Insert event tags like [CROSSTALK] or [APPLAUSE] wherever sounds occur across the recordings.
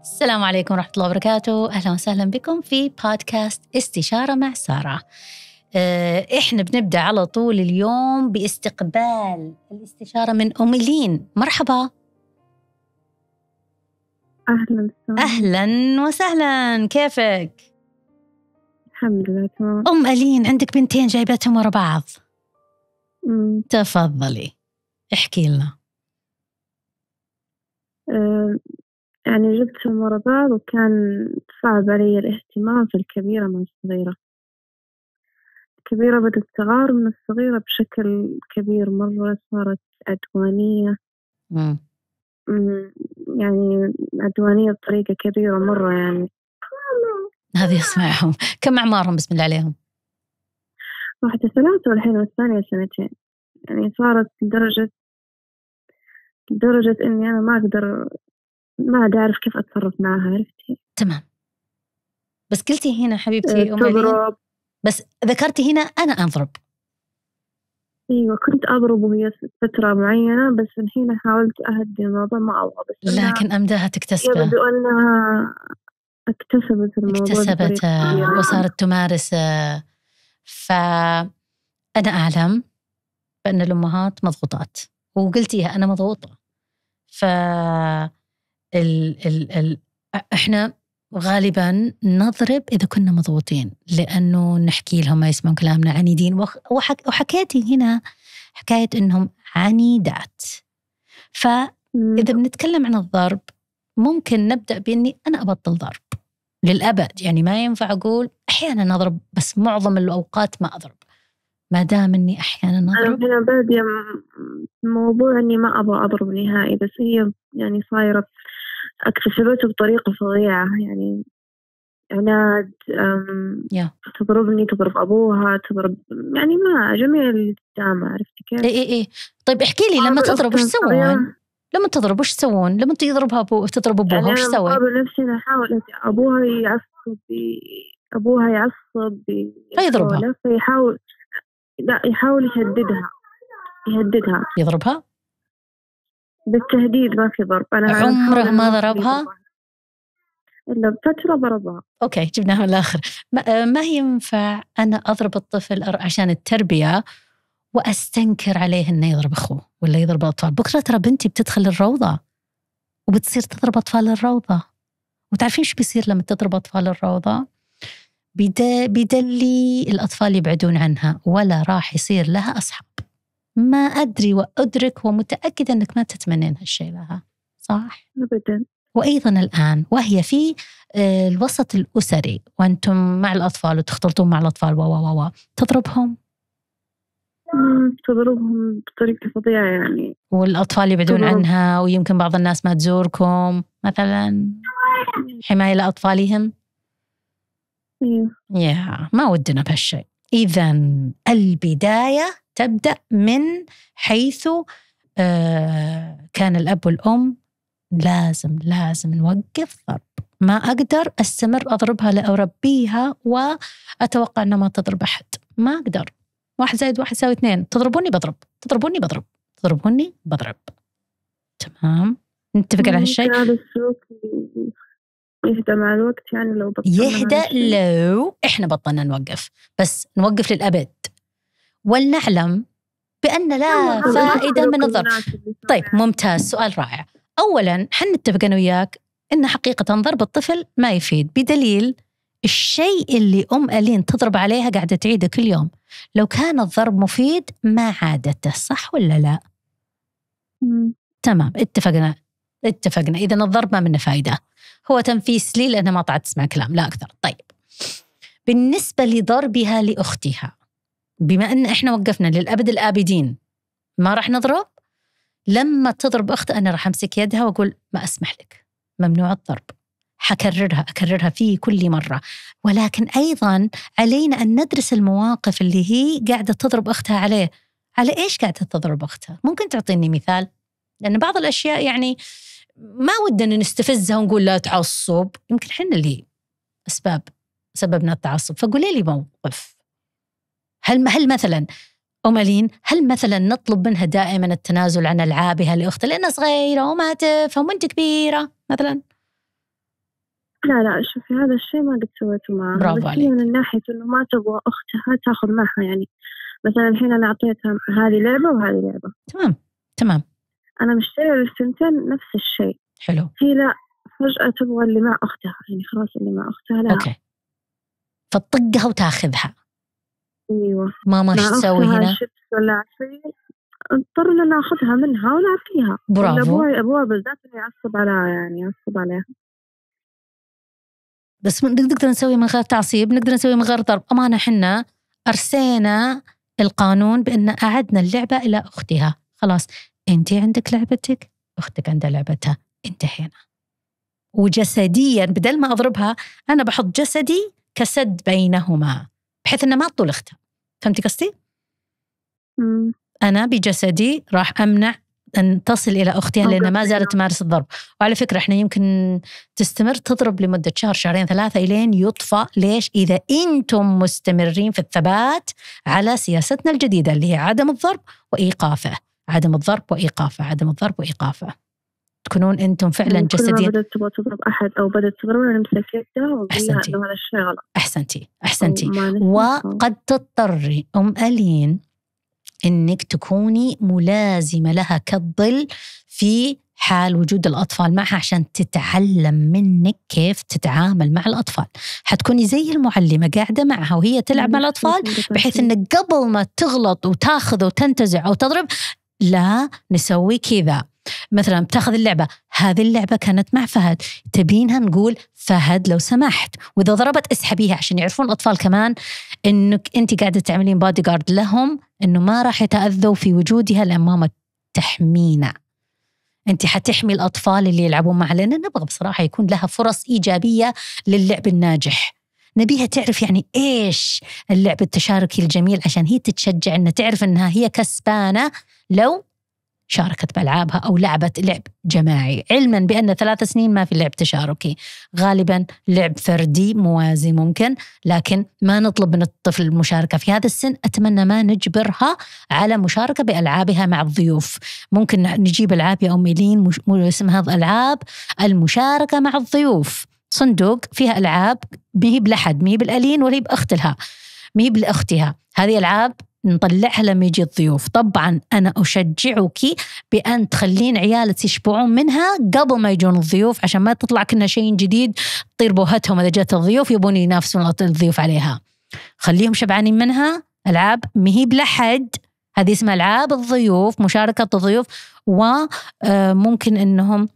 السلام عليكم ورحمة الله وبركاته أهلا وسهلا بكم في بودكاست استشارة مع سارة آه، إحنا بنبدأ على طول اليوم باستقبال الاستشارة من أميلين مرحبا أهلا وسهلا أهلا وسهلا كيفك؟ الحمد لله تمام أم ألين عندك بنتين جايبتهم ورا بعض مم. تفضلي احكي لنا أه يعني جبتهم ورا بعض وكان صعب علي الاهتمام في الكبيرة من الصغيرة الكبيرة بدت تغار من الصغيرة بشكل كبير مرة صارت عدوانية يعني عدوانية بطريقة كبيرة مرة يعني هذه اسمعهم كم أعمارهم بسم الله عليهم واحدة ثلاثة والحين والثانية سنتين يعني صارت لدرجة لدرجة إني أنا ما أقدر ما أعرف كيف أتصرف معها عرفتي تمام بس قلتي هنا حبيبتي آه، أم تضرب بس ذكرتي هنا أنا أضرب ايوه كنت اضرب وهي فتره معينه بس الحين حاولت اهدي الموضوع ما ابغى بس لكن امداها تكتسبه يبدو انها اكتسبت الموضوع اكتسبت آه، وصارت تمارس آه، فانا اعلم بان الامهات مضغوطات وقلتيها انا مضغوطه ف ال ال الـ احنا غالبا نضرب اذا كنا مضغوطين لانه نحكي لهم ما يسمعون كلامنا عنيدين وحك وحكيتي هنا حكايه انهم عنيدات فاذا بنتكلم عن الضرب ممكن نبدا باني انا ابطل ضرب للابد يعني ما ينفع اقول احيانا اضرب بس معظم الاوقات ما اضرب ما دام اني احيانا اضرب انا باديه موضوع اني ما ابغى اضرب نهائي بس هي يعني صايره اكتسبته بطريقة فظيعة يعني عناد yeah. تضربني تضرب أبوها تضرب يعني ما جميع اللي قدامها عرفتي كيف؟ إي إي إي طيب احكي لي لما تضرب وش تسوون؟ لما تضرب وش تسوون؟ لما تضربها أبو تضرب أبوها وش تسوي؟ أنا نفسي أنا أحاول أبوها يعصب أبوها يعصب فيضربها فيحاول لا يحاول يهددها يهددها يضربها؟ بالتهديد ما في ضرب أنا عمره ما ضربها؟ إلا بفترة ضربها أوكي جبناها من الآخر ما آه، ينفع أنا أضرب الطفل عشان التربية واستنكر عليه انه يضرب اخوه ولا يضرب اطفال، بكره ترى بنتي بتدخل الروضه وبتصير تضرب اطفال الروضه وتعرفين ايش بيصير لما تضرب اطفال الروضه؟ بيدلي الاطفال يبعدون عنها ولا راح يصير لها اصحاب. ما أدري وأدرك ومتأكدة أنك ما تتمنين هالشيء لها صح؟ أبدا وأيضا الآن وهي في آه، الوسط الأسري وأنتم مع الأطفال وتختلطون مع الأطفال و و و تضربهم؟ تضربهم بطريقة فظيعة يعني والأطفال يبعدون تضرب. عنها ويمكن بعض الناس ما تزوركم مثلا حماية لأطفالهم؟ إيه. يا yeah. ما ودنا بهالشيء إذا البداية تبدأ من حيث آه، كان الأب والأم لازم لازم نوقف ضرب ما أقدر أستمر أضربها لأربيها وأتوقع أنها ما تضرب أحد ما أقدر واحد زائد واحد يساوي اثنين تضربوني بضرب تضربوني بضرب تضربوني بضرب تمام نتفق على هالشيء يهدى مع الوقت يعني لو بطلنا يهدى لو احنا بطلنا نوقف بس نوقف للابد ولنعلم بان لا فائده من الضرب طيب يعني. ممتاز سؤال رائع اولا حنا انا وياك ان حقيقه ضرب الطفل ما يفيد بدليل الشيء اللي ام الين تضرب عليها قاعده تعيده كل يوم لو كان الضرب مفيد ما عادته صح ولا لا مم. تمام اتفقنا اتفقنا اذا الضرب ما منه فائده هو تنفيس لي لأنها ما طلعت تسمع كلام لا أكثر طيب بالنسبة لضربها لأختها بما أن إحنا وقفنا للأبد الآبدين ما راح نضرب لما تضرب أخت أنا راح أمسك يدها وأقول ما أسمح لك ممنوع الضرب حكررها أكررها في كل مرة ولكن أيضا علينا أن ندرس المواقف اللي هي قاعدة تضرب أختها عليه على إيش قاعدة تضرب أختها ممكن تعطيني مثال لأن بعض الأشياء يعني ما ودنا نستفزها ونقول لا تعصب يمكن احنا اللي اسباب سببنا التعصب فقولي لي موقف هل هل مثلا أمالين هل مثلا نطلب منها دائما التنازل عن العابها لاختها لانها صغيره وما تفهم وانت كبيره مثلا لا لا شوفي هذا الشيء ما قد سويته معها برافو عليك. من ناحيه انه ما تبغى اختها تاخذ معها يعني مثلا الحين انا اعطيتها هذه لعبه وهذه لعبه تمام تمام أنا مشترية للثنتين نفس الشيء حلو هي لا فجأة تبغى اللي مع أختها يعني خلاص اللي مع أختها لا أوكي فتطقها وتاخذها ايوه ماما ايش تسوي هنا؟ شيبس ولا اضطر ان اخذها منها ونعطيها برافو ابوي ابوها بالذات اللي يعصب عليها يعني يعصب عليها بس نقدر نسوي من غير تعصيب نقدر نسوي من غير ضرب أمانة حنا أرسينا القانون بأن أعدنا اللعبة إلى أختها خلاص انت عندك لعبتك اختك عندها لعبتها انتهينا وجسديا بدل ما اضربها انا بحط جسدي كسد بينهما بحيث انه ما تطول اختها فهمتي قصدي؟ انا بجسدي راح امنع ان تصل الى اختها لانها ما زالت تمارس الضرب وعلى فكره احنا يمكن تستمر تضرب لمده شهر شهرين ثلاثه الين يطفى ليش اذا انتم مستمرين في الثبات على سياستنا الجديده اللي هي عدم الضرب وايقافه عدم الضرب وايقافه عدم الضرب وايقافه تكونون انتم فعلا جسديا بدات تبغى تضرب احد او بدات تضربون انا مسكتها احسنتي هذا الشيء غلط احسنتي احسنتي وقد تضطري ام الين انك تكوني ملازمه لها كالظل في حال وجود الاطفال معها عشان تتعلم منك كيف تتعامل مع الاطفال، حتكوني زي المعلمه قاعده معها وهي تلعب مع الاطفال بحيث انك قبل ما تغلط وتاخذ وتنتزع او تضرب لا نسوي كذا مثلا بتاخذ اللعبه هذه اللعبه كانت مع فهد تبينها نقول فهد لو سمحت واذا ضربت اسحبيها عشان يعرفون الاطفال كمان انك انت قاعده تعملين بادي جارد لهم انه ما راح يتاذوا في وجودها لان ماما تحمينا انت حتحمي الاطفال اللي يلعبون معنا لان نبغى بصراحه يكون لها فرص ايجابيه للعب الناجح نبيها تعرف يعني ايش اللعب التشاركي الجميل عشان هي تتشجع انها تعرف انها هي كسبانه لو شاركت بألعابها أو لعبت لعب جماعي علما بأن ثلاث سنين ما في لعب تشاركي غالبا لعب فردي موازي ممكن لكن ما نطلب من الطفل المشاركة في هذا السن أتمنى ما نجبرها على مشاركة بألعابها مع الضيوف ممكن نجيب ألعاب يا أم إيلين اسمها ألعاب المشاركة مع الضيوف صندوق فيها ألعاب ما هي بلحد ما هي بالألين ولا هي بأختلها ما هي بلأختها هذه ألعاب نطلعها لما يجي الضيوف طبعا أنا أشجعك بأن تخلين عيالك يشبعون منها قبل ما يجون الضيوف عشان ما تطلع كنا شيء جديد تطير بوهتهم إذا جت الضيوف يبون ينافسون الضيوف عليها خليهم شبعانين منها ألعاب مهيب لحد هذه اسمها ألعاب الضيوف مشاركة الضيوف وممكن آه، أنهم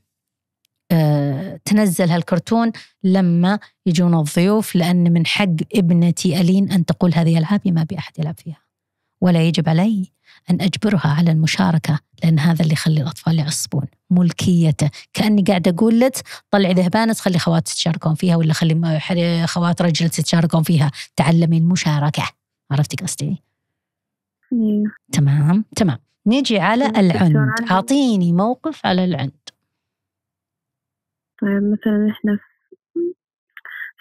آه، تنزل هالكرتون لما يجون الضيوف لأن من حق ابنتي ألين أن تقول هذه ألعابي ما بي أحد يلعب فيها ولا يجب علي أن أجبرها على المشاركة لأن هذا اللي يخلي الأطفال يعصبون ملكيته كأني قاعدة أقول لك طلعي ذهبانة خلي خواتك تشاركون فيها ولا خلي خوات رجل تشاركون فيها تعلمي المشاركة عرفتي قصدي؟ إيه. تمام تمام نجي على طيب، العند أعطيني موقف على العند طيب مثلا إحنا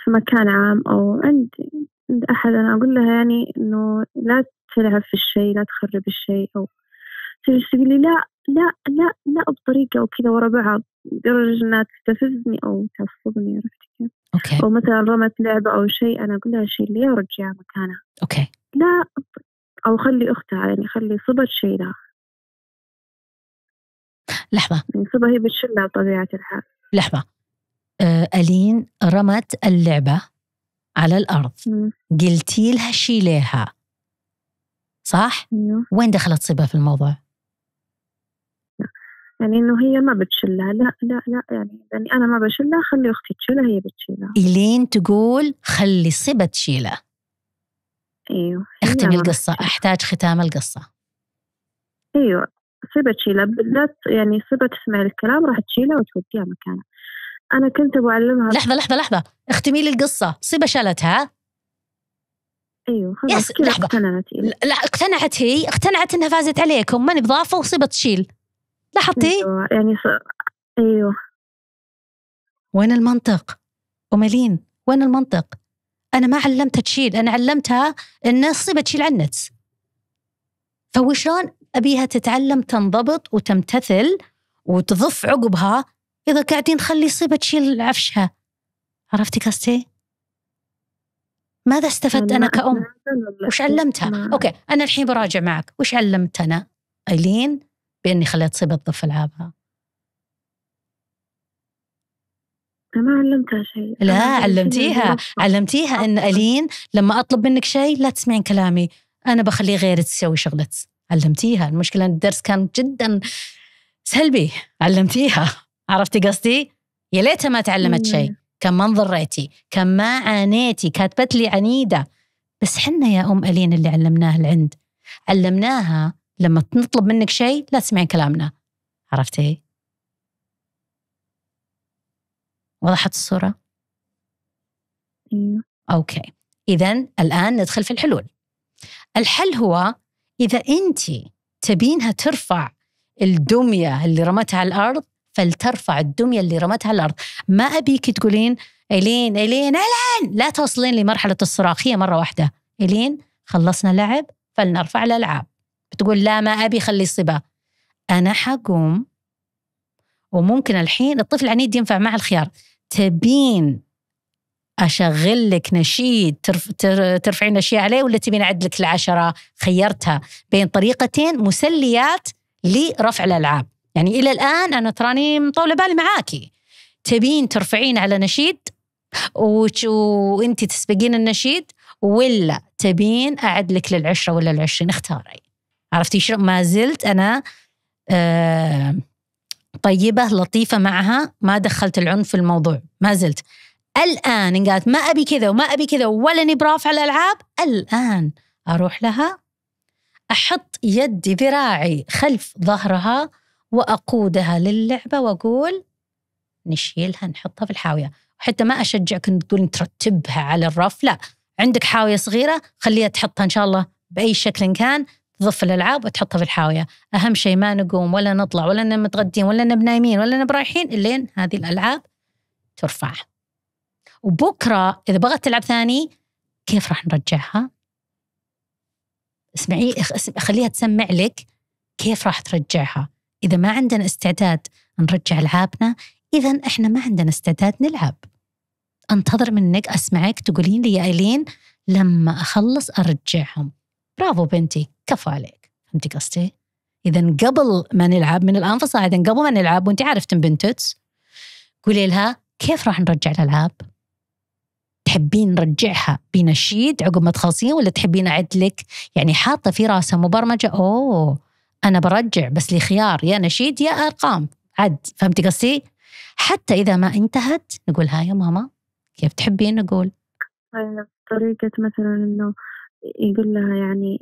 في مكان عام أو عندي عند أحد أنا أقول لها يعني إنه لا تلعب في الشيء لا تخرب الشيء أو تجلس تقول لي لا لا لا لا بطريقة وكذا ورا بعض لدرجة إنها تستفزني أو تعصبني عرفت كيف؟ أوكي. أو مثلا رمت لعبة أو شيء أنا أقول لها شيء لي رجعها مكانها. أوكي. لا أو خلي أختها يعني خلي صبا تشيلها. لحظة. يعني صبا هي بتشيلها بطبيعة الحال. لحظة. آه، ألين رمت اللعبة على الأرض. قلتي لها شيليها. صح؟ أيوه. وين دخلت صبا في الموضوع؟ يعني انه هي ما بتشلها لا لا لا يعني يعني انا ما بشلها خلي اختي تشيلها هي بتشيلها الين تقول خلي صبا تشيلها ايوه اختمي القصه احتاج ختام القصه ايوه صبا تشيلها بالذات يعني صبا تسمع الكلام راح تشيلها وتوديها مكانها انا كنت بعلمها لحظه لحظه لحظه اختمي لي القصه صبا شالتها ايوه خلاص كذا اقتنعت إيوه. لا اقتنعت هي اقتنعت انها فازت عليكم ماني بضافه وصيبت تشيل لاحظتي؟ ايوه يعني ف... ايوه وين المنطق؟ ومالين وين المنطق؟ أنا ما علمتها تشيل أنا علمتها إن صيبة تشيل عنت فوشلون أبيها تتعلم تنضبط وتمتثل وتضف عقبها إذا قاعدين نخلي صيبة تشيل عفشها عرفتي قصدي؟ ماذا استفدت أنا كأم؟ وش علمتها؟ أوكي أنا الحين براجع معك وش علمت أنا أيلين بأني خليت صبة الضفة ألعابها؟ ما علمتها شيء لا علمتيها علمتيها ان الين لما اطلب منك شيء لا تسمعين كلامي انا بخلي غيري تسوي شغلتي علمتيها المشكله ان الدرس كان جدا سلبي علمتيها عرفتي قصدي يا ليتها ما تعلمت شيء كم ما انضريتي كم ما عانيتي كاتبت لي عنيدة بس حنا يا أم ألين اللي علمناها العند علمناها لما نطلب منك شيء لا تسمعين كلامنا عرفتي إيه؟ وضحت الصورة؟ أيوه. أوكي إذا الآن ندخل في الحلول الحل هو إذا أنت تبينها ترفع الدمية اللي رمتها على الأرض فلترفع الدمية اللي رمتها الأرض ما أبيك تقولين إلين إلين إلين لا توصلين لمرحلة الصراخ هي مرة واحدة إلين خلصنا لعب فلنرفع الألعاب بتقول لا ما أبي خلي الصبا أنا حقوم وممكن الحين الطفل العنيد ينفع مع الخيار تبين أشغل لك نشيد ترف... ترفعين أشياء عليه ولا تبين أعد لك العشرة خيرتها بين طريقتين مسليات لرفع الألعاب يعني الى الان انا تراني مطوله بالي معاكي تبين ترفعين على نشيد وانت تسبقين النشيد ولا تبين اعد لك للعشره ولا العشرين اختاري عرفتي شو ما زلت انا آه طيبه لطيفه معها ما دخلت العنف في الموضوع ما زلت الان ان قالت ما ابي كذا وما ابي كذا ولا نبراف على الالعاب الان اروح لها احط يدي ذراعي خلف ظهرها واقودها للعبه واقول نشيلها نحطها في الحاويه حتى ما اشجعك ان تقول ترتبها على الرف لا عندك حاويه صغيره خليها تحطها ان شاء الله باي شكل كان تضف الالعاب وتحطها في الحاويه اهم شيء ما نقوم ولا نطلع ولا نبقى متغدين ولا نبقى بنايمين ولا نبقى برايحين الين هذه الالعاب ترفع وبكره اذا بغت تلعب ثاني كيف راح نرجعها اسمعي خليها تسمع لك كيف راح ترجعها إذا ما عندنا استعداد نرجع لعابنا إذا إحنا ما عندنا استعداد نلعب أنتظر منك أسمعك تقولين لي يا أيلين لما أخلص أرجعهم برافو بنتي كفو عليك فهمتي قصدي؟ إذا قبل ما نلعب من الآن فصاعدا آه، قبل ما نلعب وأنت عارف تنبنتت قولي لها كيف راح نرجع الألعاب؟ تحبين نرجعها بنشيد عقب ما تخلصين ولا تحبين أعد لك؟ يعني حاطة في راسها مبرمجة أوه انا برجع بس لي خيار يا نشيد يا ارقام عد فهمتي قصدي؟ حتى اذا ما انتهت نقول ها يا ماما كيف تحبين نقول؟ طريقة مثلا انه يقول لها يعني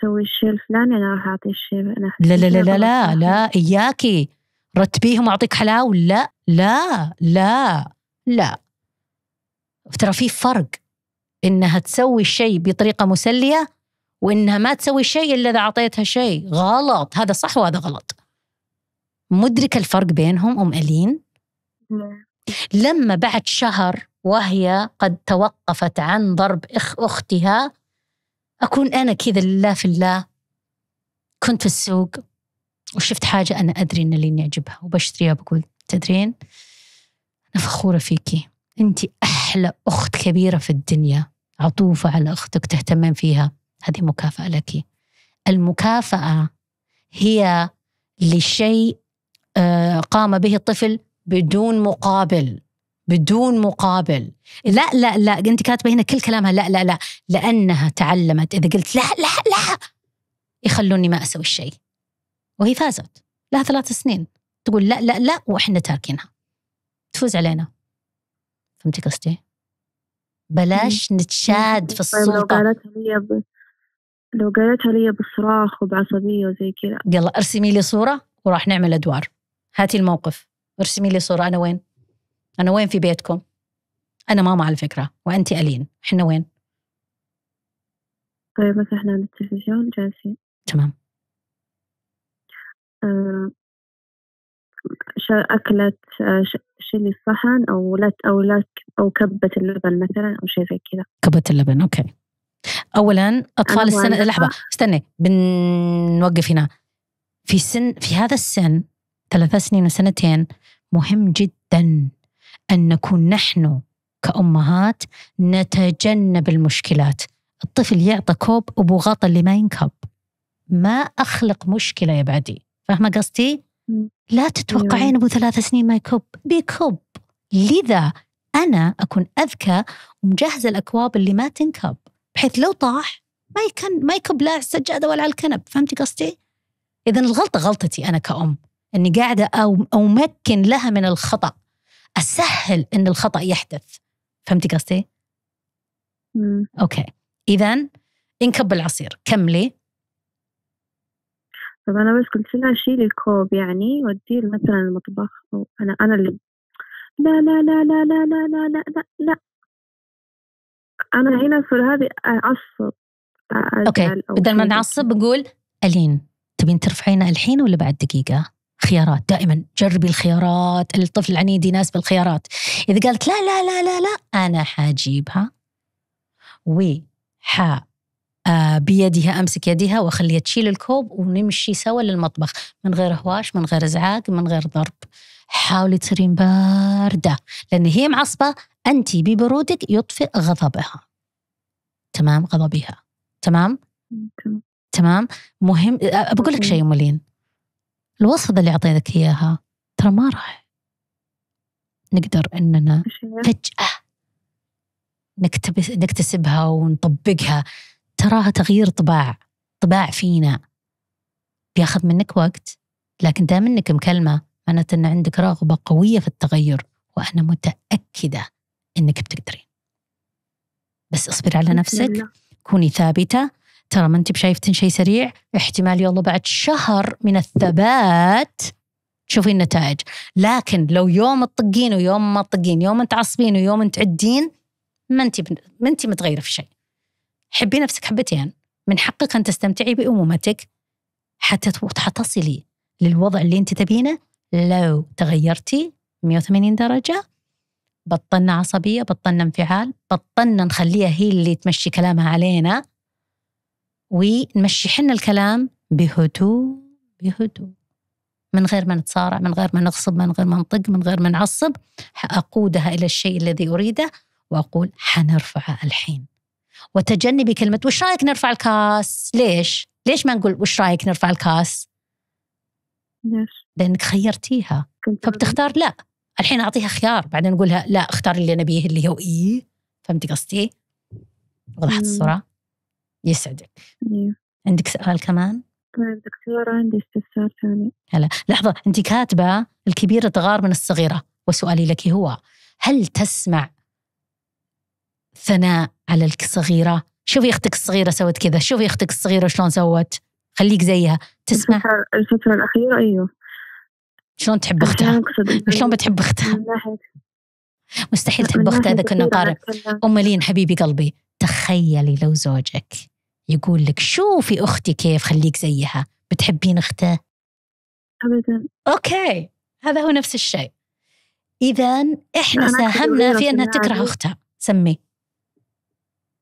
سوي الشيء الفلاني انا راح اعطي الشيء انا لا لا لا لا لا, لا اياكي رتبيهم واعطيك حلاوه لا لا لا لا ترى في فرق انها تسوي الشيء بطريقه مسليه وانها ما تسوي شيء الا اذا اعطيتها شيء غلط هذا صح وهذا غلط مدركه الفرق بينهم ام الين لما بعد شهر وهي قد توقفت عن ضرب اخ اختها اكون انا كذا لله في الله كنت في السوق وشفت حاجه انا ادري ان لين يعجبها وبشتريها بقول تدرين انا فخوره فيكي انت احلى اخت كبيره في الدنيا عطوفه على اختك تهتمين فيها هذه مكافأة لك المكافأة هي لشيء آه، قام به الطفل بدون مقابل بدون مقابل لا لا لا انت كاتبه هنا كل كلامها لا لا لا لانها تعلمت اذا قلت لا لا لا يخلوني ما اسوي الشيء وهي فازت لها ثلاث سنين تقول لا لا لا واحنا تاركينها تفوز علينا فهمتي قصدي؟ بلاش نتشاد في طيب، السلطه لو قالتها لي بصراخ وبعصبية وزي كذا يلا ارسمي لي صورة وراح نعمل أدوار هاتي الموقف ارسمي لي صورة أنا وين أنا وين في بيتكم أنا ماما على فكرة وأنت ألين إحنا وين طيب بس إحنا على التلفزيون جالسين تمام أه أكلت آه، شيلي الصحن أو لا أو لا أو كبة اللبن مثلا أو شيء زي كذا كبة اللبن أوكي اولا اطفال السن لحظه استني بنوقف هنا في سن في هذا السن ثلاث سنين وسنتين مهم جدا ان نكون نحن كامهات نتجنب المشكلات الطفل يعطى كوب ابو غطا اللي ما ينكب ما اخلق مشكله يا بعدي فاهمه قصدي لا تتوقعين أيوة. ابو ثلاث سنين ما يكب بيكب لذا انا اكون اذكى ومجهزه الاكواب اللي ما تنكب بحيث لو طاح ما يكن ما يكب لا على السجاده ولا على الكنب فهمتي قصدي؟ اذا الغلطه غلطتي انا كأم اني قاعده أو امكن لها من الخطا اسهل ان الخطا يحدث فهمتي قصدي؟ مم. اوكي اذا انكب العصير كملي طب انا بس قلت لها شيلي الكوب يعني وديه مثلا المطبخ او انا انا اللي لا لا لا لا لا لا لا لا لا انا هنا في هذه اعصب اوكي بدل ما نعصب بقول الين تبين ترفعينها الحين ولا بعد دقيقه؟ خيارات دائما جربي الخيارات الطفل العنيد يناسب الخيارات اذا قالت لا لا لا لا لا انا حاجيبها و ح بيدها امسك يدها واخليها تشيل الكوب ونمشي سوا للمطبخ من غير هواش من غير ازعاج من غير ضرب حاولي تصيرين باردة لأن هي معصبة أنت ببرودك يطفئ غضبها تمام غضبها تمام تمام مهم بقول لك شيء مولين الوصفة اللي أعطيتك إياها ترى ما راح نقدر أننا فجأة نكتسبها ونطبقها تراها تغيير طباع طباع فينا بياخذ منك وقت لكن دام انك مكلمه معناته أن عندك رغبة قوية في التغير وأنا متأكدة أنك بتقدرين بس اصبري على نفسك كوني ثابتة ترى ما أنت بشايفتين شيء سريع احتمال يلا بعد شهر من الثبات تشوفين النتائج لكن لو يوم تطقين ويوم ما تطقين يوم تعصبين ويوم تعدين ما انت ما انت متغيره في شيء حبي نفسك حبتين من حقك ان تستمتعي بامومتك حتى تصلي للوضع اللي انت تبينه لو تغيرتي 180 درجة بطلنا عصبية بطلنا انفعال بطلنا نخليها هي اللي تمشي كلامها علينا ونمشي حنا الكلام بهدوء بهدوء من غير ما نتصارع من غير ما نغصب من غير ما نطق من غير ما نعصب أقودها إلى الشيء الذي أريده وأقول حنرفعه الحين وتجنبي كلمة وش رايك نرفع الكاس ليش ليش ما نقول وش رايك نرفع الكاس ليش لانك خيرتيها فبتختار لا الحين اعطيها خيار بعدين اقولها لا اختار اللي انا بيه اللي هو اي فهمتي قصدي؟ وضحت الصوره؟ يسعدك إيه. عندك سؤال كمان؟ طيب دكتورة عندي استفسار ثاني هلا لحظة أنت كاتبة الكبيرة تغار من الصغيرة وسؤالي لك هو هل تسمع ثناء على الصغيرة شوفي أختك الصغيرة سوت كذا شوفي أختك الصغيرة شلون سوت خليك زيها تسمع الفترة الأخيرة أيوه شلون تحب اختها؟ شلون بتحب اختها؟ مستحيل تحب اختها اذا كنا نقارن ام لين حبيبي قلبي تخيلي لو زوجك يقول لك شوفي اختي كيف خليك زيها بتحبين اخته؟ ابدا اوكي هذا هو نفس الشيء اذا احنا ساهمنا في انها تكره اختها سمي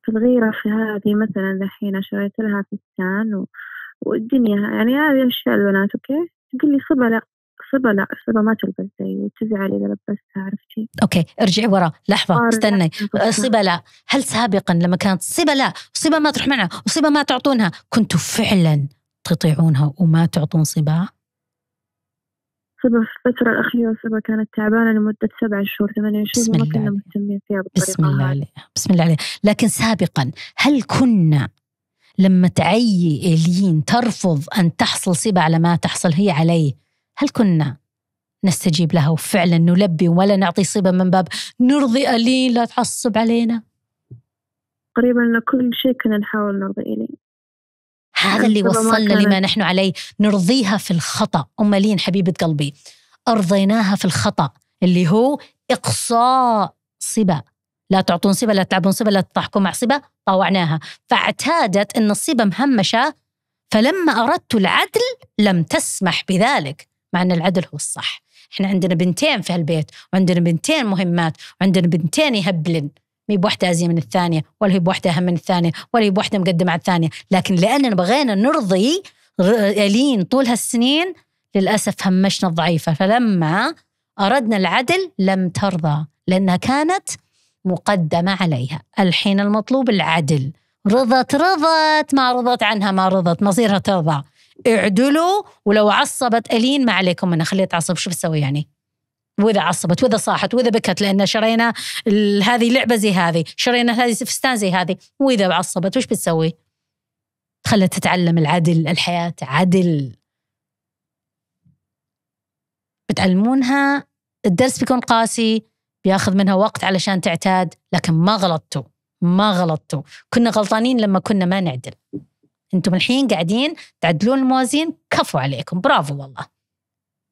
في الغيرة في هذه مثلا الحين شريت لها فستان و... والدنيا يعني هذه اشياء البنات اوكي تقول لي صبا لا الصبا لا الصبا ما تلبس زي تزعل إذا لبستها عرفتي أوكي ارجعي ورا لحظة استني الصبا لا هل سابقا لما كانت صبا لا صبا ما تروح معها وصبا ما تعطونها كنتوا فعلا تطيعونها وما تعطون صباها؟ صبا في الفترة الأخيرة صبا كانت تعبانة لمدة سبع شهور ثمانية شهور ما كنا مهتمين فيها بالطريقة بسم الله عليها بسم الله عليها لكن سابقا هل كنا لما تعي إيلين ترفض أن تحصل صبا على ما تحصل هي عليه هل كنا نستجيب لها وفعلا نلبي ولا نعطي صبا من باب نرضي ألين لا تعصب علينا قريبا لكل شيء كنا نحاول نرضي إلين هذا اللي وصلنا لما نحن عليه نرضيها في الخطأ أم لين حبيبة قلبي أرضيناها في الخطأ اللي هو إقصاء صبا لا تعطون صبا لا تلعبون صبا لا تضحكون مع صبا طاوعناها فاعتادت أن الصبا مهمشة فلما أردت العدل لم تسمح بذلك مع أن العدل هو الصح احنا عندنا بنتين في هالبيت وعندنا بنتين مهمات وعندنا بنتين يهبلن مي بوحدة أزي من الثانية ولا هي بوحدة أهم من الثانية ولا هي بوحدة مقدمة على الثانية لكن لأننا بغينا نرضي ألين طول هالسنين للأسف همشنا الضعيفة فلما أردنا العدل لم ترضى لأنها كانت مقدمة عليها الحين المطلوب العدل رضت رضت ما رضت عنها ما رضت مصيرها ترضى اعدلوا ولو عصبت ألين ما عليكم منها خليها تعصب شو بتسوي يعني واذا عصبت واذا صاحت واذا بكت لان شرينا هذه لعبه زي هذه، شرينا هذه فستان زي هذه، واذا عصبت وش بتسوي؟ خلت تتعلم العدل، الحياه عدل. بتعلمونها الدرس بيكون قاسي، بياخذ منها وقت علشان تعتاد، لكن ما غلطتوا، ما غلطتوا، كنا غلطانين لما كنا ما نعدل. انتم الحين قاعدين تعدلون الموازين كفو عليكم برافو والله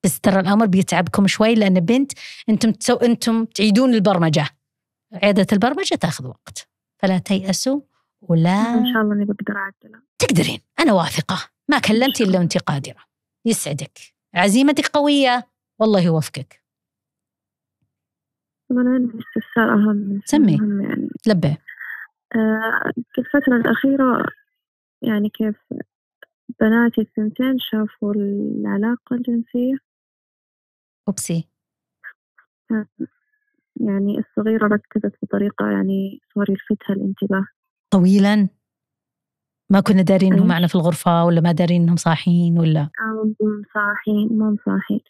بس ترى الامر بيتعبكم شوي لان بنت انتم تسو انتم تعيدون البرمجه اعاده البرمجه تاخذ وقت فلا تيأسوا ولا ان شاء الله اني بقدر اعدلها تقدرين انا واثقه ما كلمتي الا وانت قادره يسعدك عزيمتك قويه والله يوفقك انا عندي استفسار اهم سمي يعني. لبي آه في الفترة الأخيرة يعني كيف بناتي الثنتين شافوا العلاقة الجنسية أوبسي يعني الصغيرة ركزت بطريقة يعني صار يلفتها الانتباه طويلا ما كنا دارين انهم معنا في الغرفة ولا ما دارين انهم صاحيين ولا؟ آه، مو صاحيين مو صاحين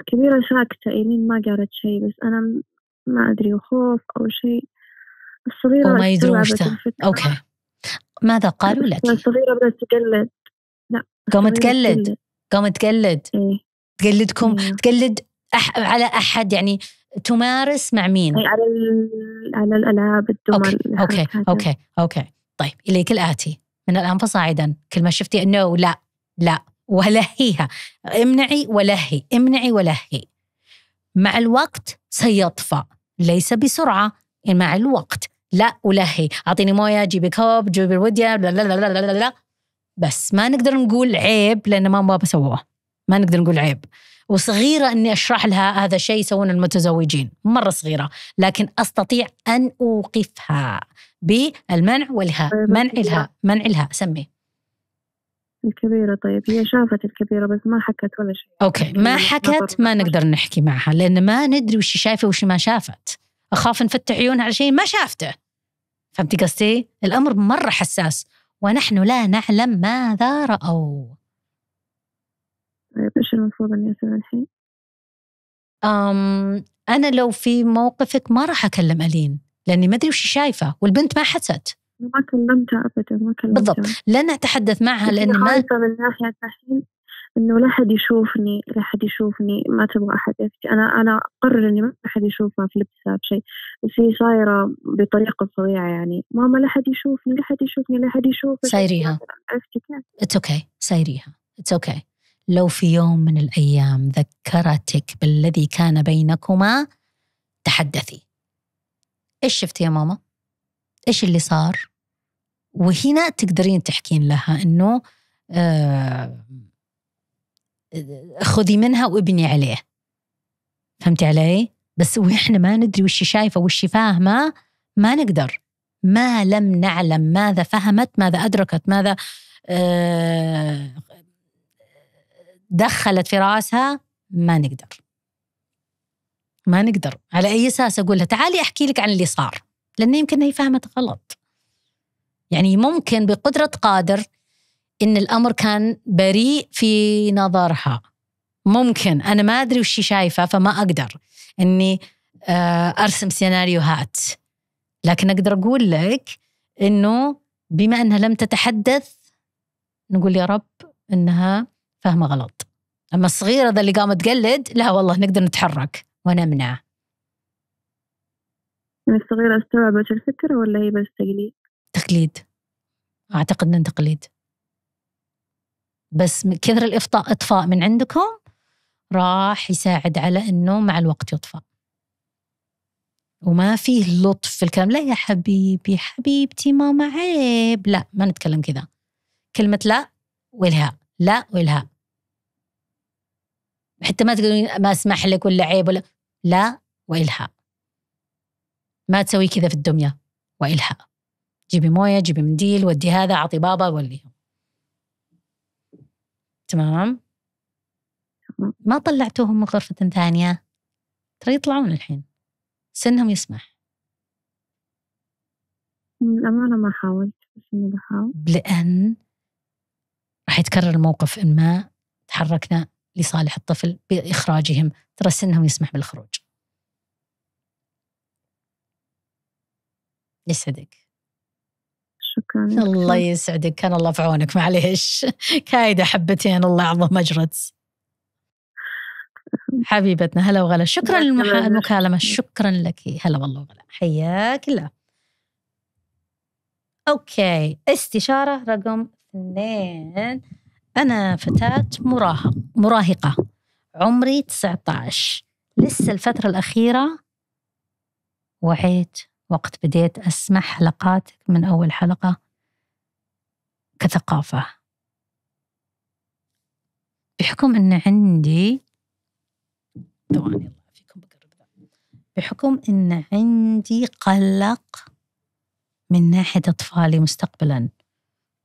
الكبيرة ساكتة إيلين ما قالت شيء بس أنا ما أدري خوف أو شيء الصغيرة وما يدرون اوكي ماذا قالوا لك؟ صغيرة بدأت تقلد لا قامت تقلد قامت تقلد إيه؟ تقلدكم إيه؟ تقلد أح... على أحد يعني تمارس مع مين؟ إيه، على ال... على الألعاب الدول أوكي أوكي. أوكي أوكي طيب إليك الآتي من الآن فصاعدا كل ما شفتي أنه لا لا ولهيها امنعي ولهي امنعي ولهي مع الوقت سيطفى ليس بسرعة مع الوقت لا ولهي اعطيني مويه جيبي كوب جيبي الوديه لا لا لا لا لا, لا. بس ما نقدر نقول عيب لان ماما وبابا سووه ما نقدر نقول عيب وصغيرة أني أشرح لها هذا الشيء يسوونه المتزوجين مرة صغيرة لكن أستطيع أن أوقفها بالمنع والها طيب، منع الها منع الها سمي الكبيرة طيب هي شافت الكبيرة بس ما حكت ولا شيء أوكي ما يعني حكت ما نقدر نحكي معها لأن ما ندري وش شايفة وش ما شافت أخاف نفتح عيونها على شيء ما شافته فهمتي قصدي؟ الأمر مرة حساس ونحن لا نعلم ماذا رأوا طيب إيش المفروض أني أسوي الحين؟ أم أنا لو في موقفك ما راح أكلم ألين لأني ما أدري وش شايفة والبنت ما حست ما كلمتها أبدا ما كلمتها بالضبط لن أتحدث معها لأن ما من ناحية الحين انه لا حد يشوفني لا حد يشوفني ما تبغى احد يفتي انا انا اقرر اني ما حد يشوفها في لبسات شيء بس هي صايره بطريقه فظيعه يعني ماما لا حد يشوفني لا حد يشوفني لا حد يشوفني سايريها عرفتي كيف؟ اتس اوكي سايريها اتس اوكي لو في يوم من الايام ذكرتك بالذي كان بينكما تحدثي ايش شفتي يا ماما؟ ايش اللي صار؟ وهنا تقدرين تحكين لها انه آه خذي منها وابني عليه فهمتي علي؟ بس واحنا ما ندري وش شايفه وش فاهمه ما نقدر ما لم نعلم ماذا فهمت ماذا ادركت ماذا آه، دخلت في راسها ما نقدر ما نقدر على اي اساس اقول لها تعالي احكي لك عن اللي صار لانه يمكن هي فهمت غلط يعني ممكن بقدره قادر ان الامر كان بريء في نظرها ممكن انا ما ادري وش شايفه فما اقدر اني آه، ارسم سيناريوهات لكن اقدر اقول لك انه بما انها لم تتحدث نقول يا رب انها فاهمه غلط اما الصغيره ذا اللي قامت تقلد لا والله نقدر نتحرك ونمنع الصغيره استوعبت الفكره ولا هي بس تقليد؟ تقليد اعتقد انه تقليد بس من كثر الإفطاء إطفاء من عندكم راح يساعد على أنه مع الوقت يطفى وما فيه لطف في الكلام لا يا حبيبي حبيبتي ماما عيب لا ما نتكلم كذا كلمة لا والهاء لا والهاء حتى ما تقولين ما اسمح لك ولا عيب ولا لا والها ما تسوي كذا في الدميه والها جيبي مويه جيبي منديل ودي هذا اعطي بابا وليهم تمام ما طلعتوهم من غرفة ثانية ترى يطلعون الحين سنهم يسمح للأمانة ما حاولت بس إني بحاول لأن راح يتكرر الموقف إن ما تحركنا لصالح الطفل بإخراجهم ترى سنهم يسمح بالخروج يسعدك شكرا الله يسعدك كان الله في عونك معليش [LAUGHS] كايدة حبتين الله يعظم أجرت حبيبتنا هلا وغلا شكرا للمكالمة شكرا لك هلا والله وغلا حياك الله أوكي استشارة رقم اثنين أنا فتاة مراهق مراهقة عمري 19 لسه الفترة الأخيرة وعيت وقت بديت أسمع حلقات من أول حلقة كثقافة بحكم أن عندي ثواني الله بقرب بحكم أن عندي قلق من ناحية أطفالي مستقبلا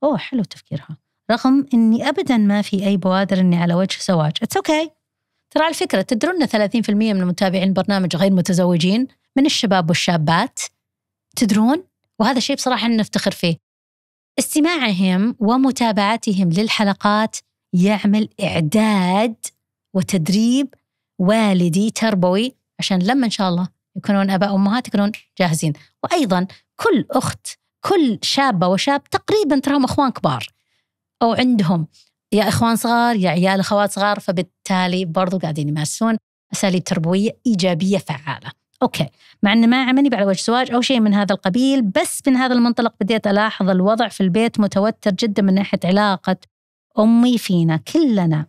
أوه حلو تفكيرها رغم أني أبدا ما في أي بوادر أني على وجه زواج اتس أوكي okay. ترى على فكرة تدرون 30% من متابعين البرنامج غير متزوجين من الشباب والشابات تدرون وهذا الشيء بصراحة نفتخر فيه استماعهم ومتابعتهم للحلقات يعمل إعداد وتدريب والدي تربوي عشان لما إن شاء الله يكونون أباء وأمهات يكونون جاهزين وأيضا كل أخت كل شابة وشاب تقريبا تراهم أخوان كبار أو عندهم يا إخوان صغار يا عيال أخوات صغار فبالتالي برضو قاعدين يمارسون أساليب تربوية إيجابية فعالة اوكي مع انه ما عملني على وجه زواج او شيء من هذا القبيل بس من هذا المنطلق بديت الاحظ الوضع في البيت متوتر جدا من ناحيه علاقه امي فينا كلنا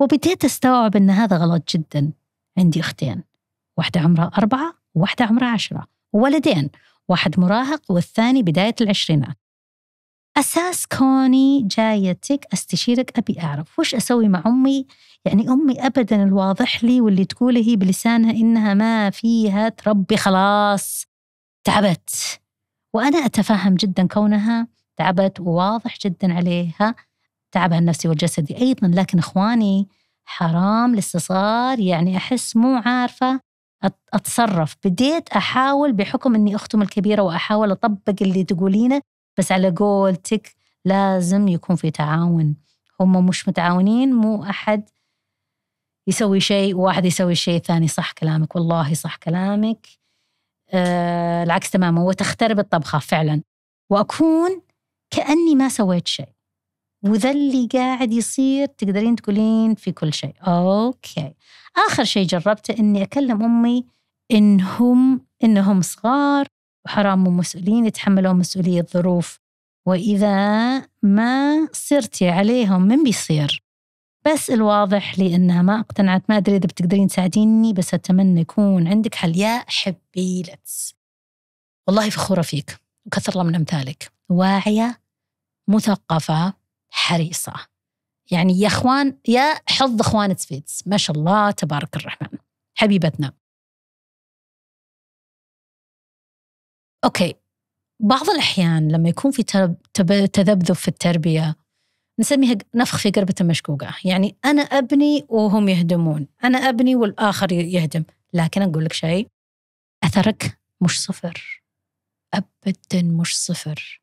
وبديت استوعب ان هذا غلط جدا عندي اختين واحده عمرها اربعه وواحده عمرها عشره وولدين واحد مراهق والثاني بدايه العشرينات أساس كوني جايتك أستشيرك أبي أعرف وش أسوي مع أمي يعني أمي أبدا الواضح لي واللي تقوله هي بلسانها إنها ما فيها تربي خلاص تعبت وأنا أتفهم جدا كونها تعبت وواضح جدا عليها تعبها النفسي والجسدي أيضا لكن إخواني حرام الاستصغار يعني أحس مو عارفة أتصرف بديت أحاول بحكم أني أختم الكبيرة وأحاول أطبق اللي تقولينه بس على قولتك لازم يكون في تعاون هم مش متعاونين مو أحد يسوي شيء وواحد يسوي الشيء الثاني صح كلامك والله صح كلامك آه العكس تماما وتخترب الطبخة فعلا وأكون كأني ما سويت شيء وذا اللي قاعد يصير تقدرين تقولين في كل شيء أوكي آخر شيء جربته أني أكلم أمي إنهم إنهم صغار وحرام مو مسؤولين يتحملون مسؤولية ظروف وإذا ما صرتي عليهم من بيصير بس الواضح لي أنها ما اقتنعت ما أدري إذا بتقدرين تساعديني بس أتمنى يكون عندك حل يا حبي لتس والله فخورة فيك وكثر الله من أمثالك واعية مثقفة حريصة يعني يا اخوان يا حظ اخوان سفيدز ما شاء الله تبارك الرحمن حبيبتنا اوكي بعض الاحيان لما يكون في تذبذب في التربيه نسميها نفخ في قربة مشقوقة يعني أنا أبني وهم يهدمون أنا أبني والآخر يهدم لكن أقول لك شيء أثرك مش صفر أبدا مش صفر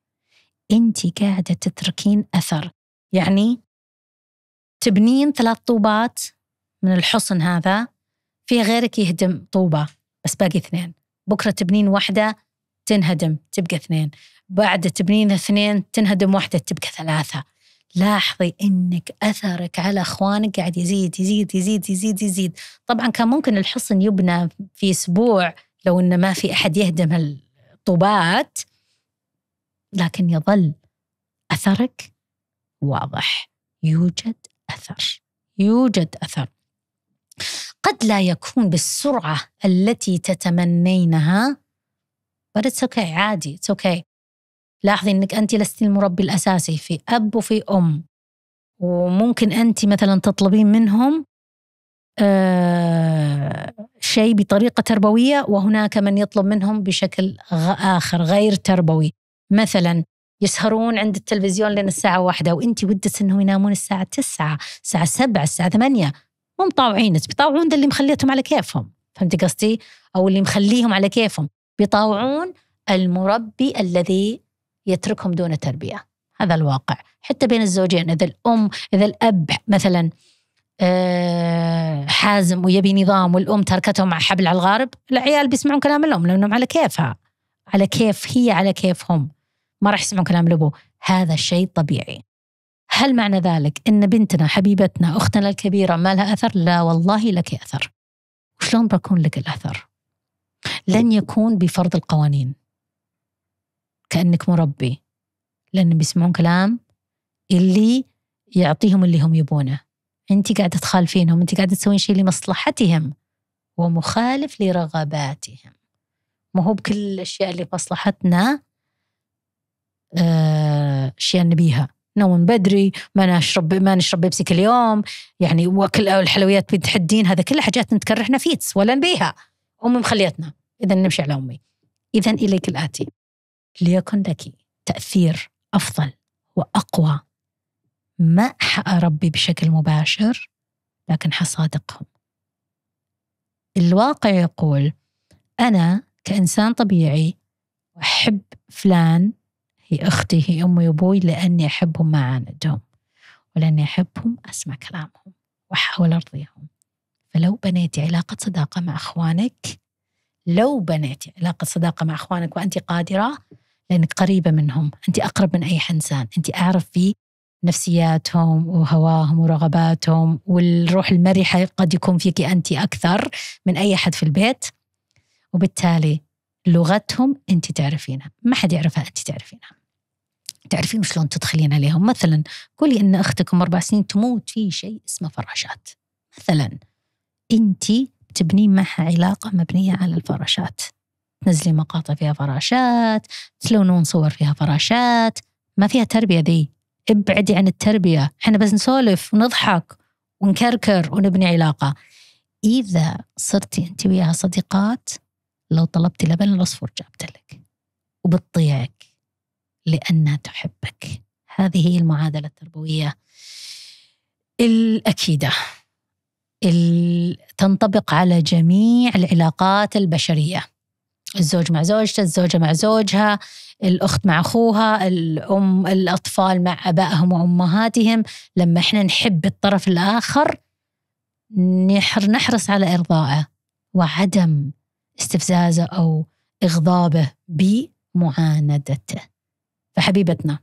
أنت قاعدة تتركين أثر يعني تبنين ثلاث طوبات من الحصن هذا في غيرك يهدم طوبة بس باقي اثنين بكرة تبنين واحدة تنهدم تبقى اثنين بعد تبنين اثنين تنهدم واحدة تبقى ثلاثة لاحظي انك اثرك على اخوانك قاعد يزيد يزيد يزيد يزيد يزيد طبعا كان ممكن الحصن يبنى في اسبوع لو انه ما في احد يهدم الطوبات لكن يظل اثرك واضح يوجد اثر يوجد اثر قد لا يكون بالسرعه التي تتمنينها but it's okay عادي it's okay لاحظي أنك أنت لست المربي الأساسي في أب وفي أم وممكن أنت مثلا تطلبين منهم آه شيء بطريقة تربوية وهناك من يطلب منهم بشكل آخر غير تربوي مثلا يسهرون عند التلفزيون لين الساعة واحدة وانت ودك انهم ينامون الساعة تسعة الساعة سبعة الساعة ثمانية مو مطاوعينك بيطاوعون اللي مخليتهم على كيفهم فهمت قصدي؟ أو اللي مخليهم على كيفهم بيطاوعون المربي الذي يتركهم دون تربيه هذا الواقع حتى بين الزوجين اذا الام اذا الاب مثلا آه، حازم ويبي نظام والام تركته مع حبل على الغارب العيال بيسمعون كلام الام لانهم على كيفها على كيف هي على كيفهم ما راح يسمعون كلام الابو هذا شيء طبيعي هل معنى ذلك ان بنتنا حبيبتنا اختنا الكبيره ما لها اثر لا والله لك اثر وشلون بكون لك الاثر لن يكون بفرض القوانين كأنك مربي لأن بيسمعون كلام اللي يعطيهم اللي هم يبونه أنت قاعدة تخالفينهم أنت قاعدة تسوين شيء لمصلحتهم ومخالف لرغباتهم ما هو بكل الأشياء اللي في مصلحتنا آه، أشياء آه نبيها نوم بدري ما نشرب ما نشرب بيبسي كل يوم يعني وكل الحلويات بتحدين هذا كله حاجات نتكرهنا فيتس ولا نبيها امي مخليتنا اذا نمشي على امي اذا اليك الاتي ليكن لك تأثير أفضل وأقوى ما حأربي بشكل مباشر لكن حصادقهم الواقع يقول أنا كإنسان طبيعي أحب فلان هي أختي هي أمي وأبوي لأني أحبهم ما عاندهم ولأني أحبهم أسمع كلامهم وأحاول أرضيهم فلو بنيتي علاقة صداقة مع أخوانك لو بنيتي علاقة صداقة مع أخوانك وأنت قادرة لأنك قريبة منهم أنت أقرب من أي إنسان أنت أعرف في نفسياتهم وهواهم ورغباتهم والروح المرحة قد يكون فيك أنت أكثر من أي أحد في البيت وبالتالي لغتهم أنت تعرفينها ما حد يعرفها أنت تعرفينها تعرفين شلون تدخلين عليهم مثلا قولي أن أختكم أربع سنين تموت في شيء اسمه فراشات مثلا أنت تبنين معها علاقة مبنية على الفراشات تنزلي مقاطع فيها فراشات تلونون صور فيها فراشات ما فيها تربية ذي ابعدي عن التربية احنا بس نسولف ونضحك ونكركر ونبني علاقة إذا صرتي أنت وياها صديقات لو طلبتي لبن العصفور جابت لك وبتطيعك لأنها تحبك هذه هي المعادلة التربوية الأكيدة تنطبق على جميع العلاقات البشرية الزوج مع زوجته الزوجة مع زوجها الأخت مع أخوها الأم الأطفال مع أبائهم وأمهاتهم لما إحنا نحب الطرف الآخر نحرص على إرضائه وعدم استفزازه أو إغضابه بمعاندته فحبيبتنا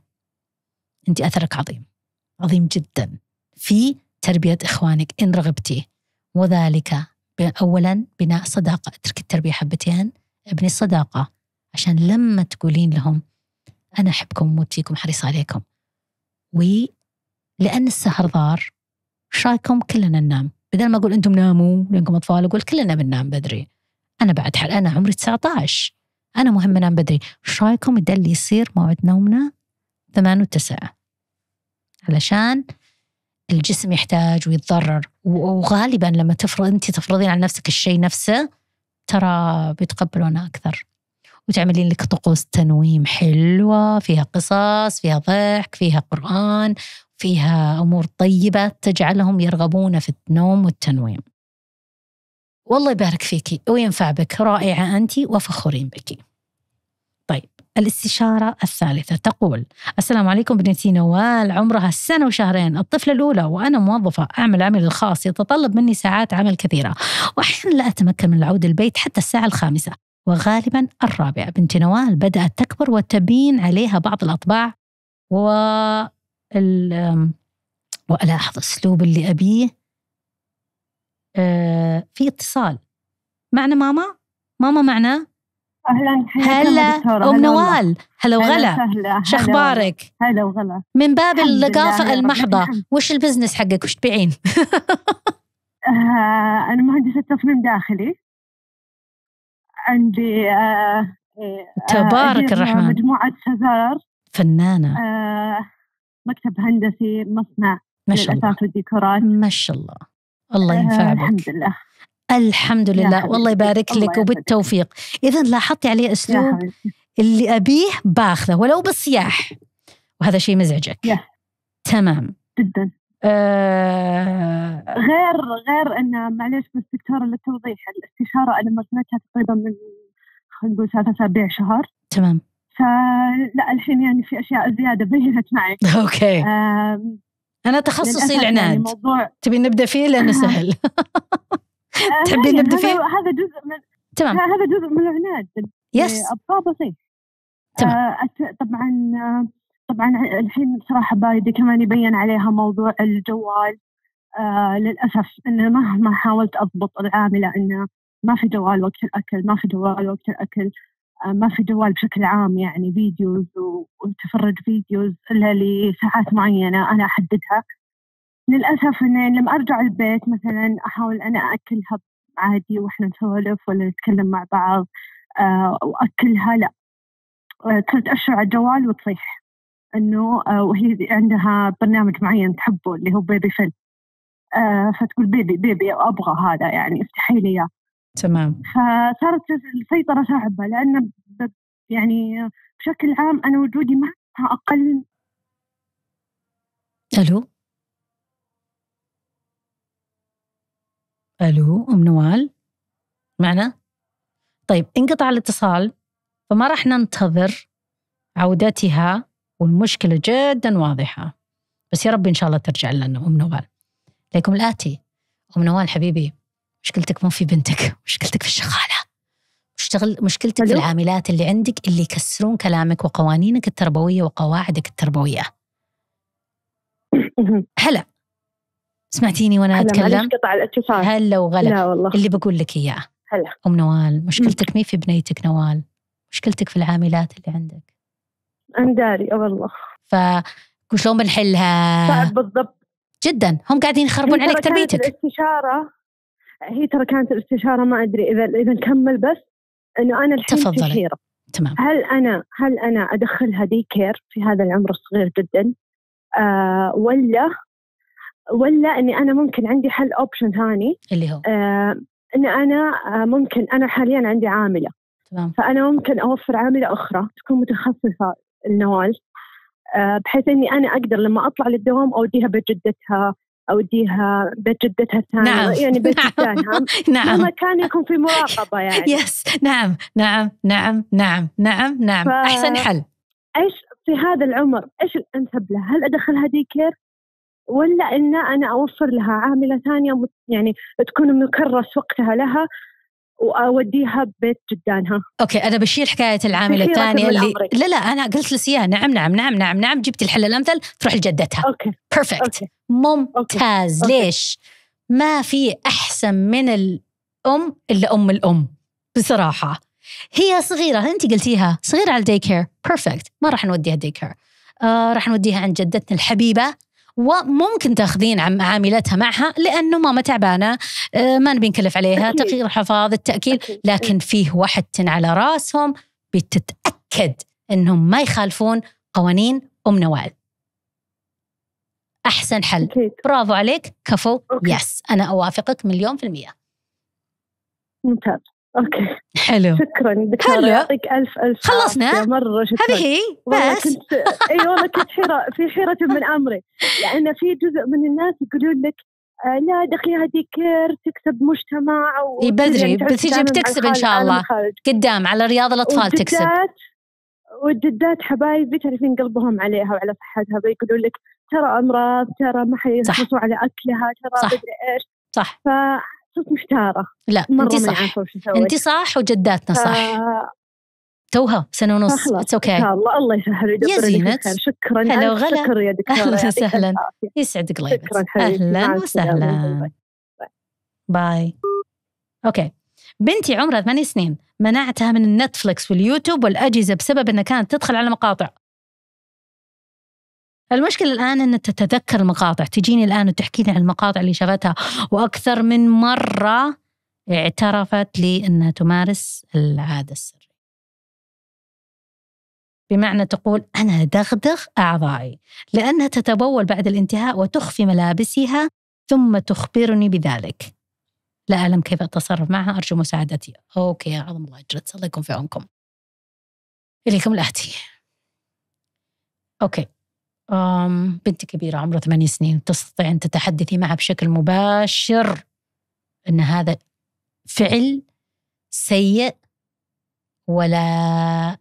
أنت أثرك عظيم عظيم جدا في تربية إخوانك إن رغبتي وذلك أولا بناء صداقة اترك التربية حبتين ابني الصداقة عشان لما تقولين لهم أنا أحبكم وأموت فيكم حريص عليكم ولأن السهر ضار ايش رايكم كلنا ننام بدل ما أقول أنتم ناموا لأنكم أطفال أقول كلنا بننام بدري أنا بعد حل أنا عمري 19 أنا مهم أنام بدري ايش رايكم اللي يصير موعد نومنا ثمان وتسعة علشان الجسم يحتاج ويتضرر وغالبا لما تفرض انت تفرضين على نفسك الشيء نفسه ترى بيتقبلونها أكثر وتعملين لك طقوس تنويم حلوة فيها قصص فيها ضحك فيها قرآن فيها أمور طيبة تجعلهم يرغبون في النوم والتنويم والله يبارك فيك وينفع بك رائعة أنت وفخورين بك الاستشارة الثالثة تقول السلام عليكم بنتي نوال عمرها سنة وشهرين الطفلة الأولى وأنا موظفة أعمل عملي الخاص يتطلب مني ساعات عمل كثيرة وأحيانا لا أتمكن من العودة البيت حتى الساعة الخامسة وغالبا الرابعة بنت نوال بدأت تكبر وتبين عليها بعض الأطباع و وألاحظ أسلوب اللي أبيه آه، في اتصال معنى ماما ماما معناه اهلا هلا ام نوال هلا وغلا شخبارك هلا وغلا من باب اللقافه المحضه وش البزنس حقك وش تبيعين [LAUGHS] انا آه، مهندسه تصميم داخلي عندي آه، تبارك آه، الرحمن مجموعه سزار فنانه مكتب هندسي مصنع ما شاء الله والديكورات ما شاء الله الله ينفع بك الحمد لله الحمد لله والله يبارك لك وبالتوفيق اذا لاحظتي عليه اسلوب اللي ابيه باخذه ولو بالصياح وهذا شيء مزعجك تمام جدا آه غير غير انه معلش بس دكتوره للتوضيح الاستشاره انا سمعتها تقريبا من خلينا نقول ثلاث اسابيع شهر تمام فلا الحين يعني في اشياء زياده بينت معي [LAUGHS] اوكي آه انا تخصصي يعني العناد يعني موضوع... تبي نبدا فيه لانه سهل [LAUGHS] آه، تحبين نبدا فيه؟ هذا جزء من تمام هذا جزء من العناد يس آه، ابقى بسيط تمام آه، طبعا طبعا الحين صراحة بايدي كمان يبين عليها موضوع الجوال آه للاسف انه مهما حاولت اضبط العامله انه ما في جوال وقت الاكل ما في جوال وقت الاكل آه ما في جوال بشكل عام يعني فيديوز وتفرج فيديوز الا لساعات معينه انا احددها للأسف انه لما أرجع البيت مثلا أحاول أنا أأكلها عادي وإحنا نسولف ولا نتكلم مع بعض آه، وأكلها لا آه، صرت اشر على الجوال وتصيح إنه آه، وهي عندها برنامج معين تحبه اللي هو بيبي فيلم فتقول بيبي بيبي أبغى هذا يعني افتحي لي إياه تمام فصارت السيطرة صعبة لأن يعني بشكل عام أنا وجودي معها أقل ألو الو ام نوال معنا طيب انقطع الاتصال فما راح ننتظر عودتها والمشكله جدا واضحه بس يا رب ان شاء الله ترجع لنا ام نوال لكم الاتي ام نوال حبيبي مشكلتك مو في بنتك مشكلتك في الشغاله مشتغل مشكلتك في العاملات اللي عندك اللي يكسرون كلامك وقوانينك التربويه وقواعدك التربويه [LAUGHS] هلا سمعتيني وانا اتكلم؟ هلا وغلا لا والله اللي بقول لك اياه هلا ام نوال مشكلتك مي في بنيتك نوال مشكلتك في العاملات اللي عندك انا داري أه والله ف وشلون بنحلها؟ صعب بالضبط جدا هم قاعدين يخربون عليك تربيتك الاستشاره هي ترى كانت الاستشاره ما ادري اذا اذا نكمل بس انه انا الحين تفضلي. تمام هل انا هل انا ادخلها دي كير في هذا العمر الصغير جدا آه ولا ولا اني انا ممكن عندي حل اوبشن ثاني اللي هو آه ان انا آه ممكن انا حاليا عندي عامله تمام فانا ممكن اوفر عامله اخرى تكون متخصصه النوال آه بحيث اني انا اقدر لما اطلع للدوام اوديها بجدتها اوديها بيت جدتها الثانيه نعم. يعني بيت نعم. [LAUGHS] نعم كان يكون في مراقبه يعني يس نعم نعم نعم نعم نعم نعم ف... احسن حل ايش في هذا العمر ايش الانسب له؟ هل ادخلها دي كير ولا ان انا اوفر لها عامله ثانيه يعني تكون مكرس وقتها لها واوديها ببيت جدانها. اوكي انا بشيل حكايه العامله الثانيه اللي لا لا انا قلت لك اياها نعم نعم نعم نعم نعم جبت الحل الامثل تروح لجدتها. اوكي بيرفكت ممتاز أوكي. ليش؟ ما في احسن من الام الا ام الام بصراحه. هي صغيره انت قلتيها صغيره على الدي كير بيرفكت ما راح نوديها دي كير آه راح نوديها عند جدتنا الحبيبه وممكن تاخذين عاملتها معها لانه ماما تعبانه آه، ما نبي نكلف عليها تغيير حفاظ التاكيل لكن فيه وحدة على راسهم بتتاكد انهم ما يخالفون قوانين ام نوال احسن حل أكيد. برافو عليك كفو يس انا اوافقك مليون في المية ممتاز اوكي حلو شكرا دكتور يعطيك الف الف خلصنا مره شكرا هذه هي بس كنت اي والله كنت حيره في حيره من امري لان في جزء من الناس يقولون لك آه لا دخي هذه كير تكسب مجتمع و اي بدري يعني بتيجي بتكسب ان شاء الله قدام على رياض الاطفال تكسب والجدات حبايبي تعرفين قلبهم عليها وعلى صحتها بيقولون لك ترى امراض ترى ما حيحصلوا على اكلها ترى صح. بدري ايش صح صرت محتاره لا انت صح انت صح وجداتنا صح آه توها سنه ونص اتس اوكي okay. الله الله يسهل يا زينة شكرا هلا وغلا شكرا يا دكتورة اهلا وسهلا يسعدك قلبك اهلا وسهلا باي اوكي بنتي عمرها ثمانية سنين منعتها من النتفلكس واليوتيوب والأجهزة بسبب أنها كانت تدخل على مقاطع المشكلة الآن أن تتذكر المقاطع تجيني الآن وتحكي لي عن المقاطع اللي شافتها وأكثر من مرة اعترفت لي أنها تمارس العادة السرية بمعنى تقول أنا دغدغ أعضائي لأنها تتبول بعد الانتهاء وتخفي ملابسها ثم تخبرني بذلك لا أعلم كيف أتصرف معها أرجو مساعدتي أوكي يا عظم الله أجرت الله يكون في عونكم إليكم الآتي أوكي بنت كبيرة عمرها ثمانية سنين تستطيع أن تتحدثي معها بشكل مباشر أن هذا فعل سيء ولا